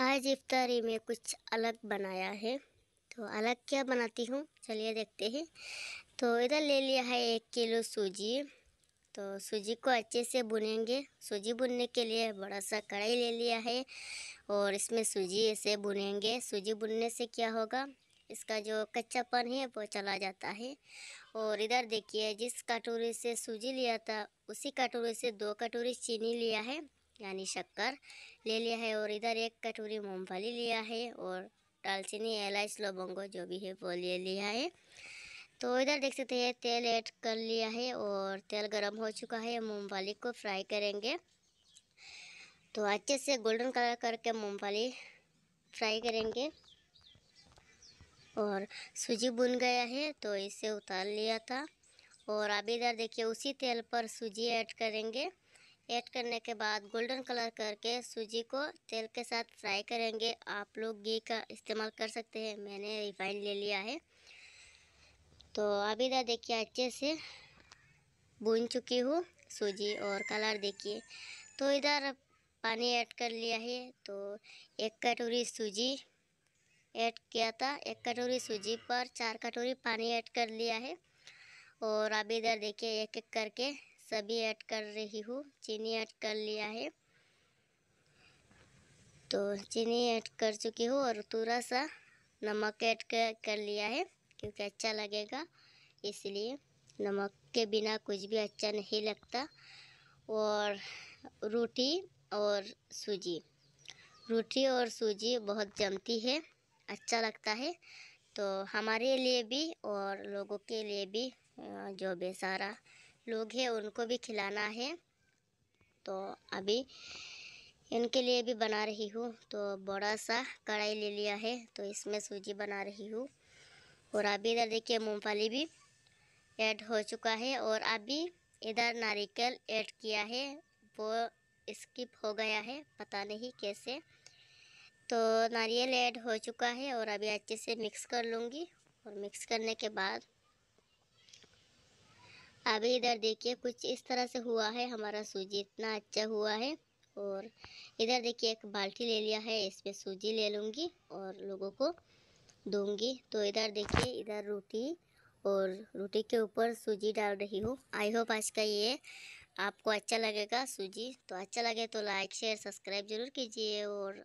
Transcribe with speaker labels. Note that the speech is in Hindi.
Speaker 1: आज इफ्तारी में कुछ अलग बनाया है तो अलग क्या बनाती हूँ चलिए देखते हैं तो इधर ले लिया है एक किलो सूजी तो सूजी को अच्छे से बुनेंगे सूजी बुनने के लिए बड़ा सा कढ़ाई ले लिया है और इसमें सूजी ऐसे बुनेंगे सूजी बुनने से क्या होगा इसका जो कच्चापन है वो चला जाता है और इधर देखिए जिस कटोरी से सूजी लिया था उसी कटोरी से दो कटोरी चीनी लिया है यानी शक्कर ले लिया है और इधर एक कटोरी मूंगफली लिया है और दालचीनी एलाइच लवंगो जो भी है वो ले लिया है तो इधर देख सकते हैं तेल ऐड कर लिया है और तेल गर्म हो चुका है मूंगफली को फ्राई करेंगे तो अच्छे से गोल्डन कलर करके मूंगफली फ्राई करेंगे और सूजी बुन गया है तो इसे उतार लिया था और अब इधर देखिए उसी तेल पर सूजी ऐड करेंगे ऐड करने के बाद गोल्डन कलर करके सूजी को तेल के साथ फ्राई करेंगे आप लोग घी का इस्तेमाल कर सकते हैं मैंने रिफाइंड ले लिया है तो अभी इधर तो देखिए अच्छे से भून चुकी हूँ सूजी और कलर देखिए तो इधर पानी ऐड कर लिया है तो एक कटोरी सूजी ऐड किया था एक कटोरी सूजी पर चार कटोरी पानी ऐड कर लिया है और अभी इधर देखिए एक एक करके सभी ऐड कर रही हूँ चीनी ऐड कर लिया है तो चीनी ऐड कर चुकी हूँ और थोड़ा सा नमक ऐड कर लिया है क्योंकि अच्छा लगेगा इसलिए नमक के बिना कुछ भी अच्छा नहीं लगता और रोटी और सूजी रोटी और सूजी बहुत जमती है अच्छा लगता है तो हमारे लिए भी और लोगों के लिए भी जो बेसारा लोग हैं उनको भी खिलाना है तो अभी इनके लिए भी बना रही हूँ तो बड़ा सा कढ़ाई ले लिया है तो इसमें सूजी बना रही हूँ और अभी इधर देखिए मूँगफली भी ऐड हो चुका है और अभी इधर नारियल ऐड किया है वो स्किप हो गया है पता नहीं कैसे तो नारियल ऐड हो चुका है और अभी अच्छे से मिक्स कर लूँगी और मिक्स करने के बाद अभी इधर देखिए कुछ इस तरह से हुआ है हमारा सूजी इतना अच्छा हुआ है और इधर देखिए एक बाल्टी ले लिया है इसमें सूजी ले लूँगी और लोगों को दूंगी तो इधर देखिए इधर रोटी और रोटी के ऊपर सूजी डाल रही हूँ आई होप आज का ये आपको अच्छा लगेगा सूजी तो अच्छा लगे तो लाइक शेयर सब्सक्राइब ज़रूर कीजिए और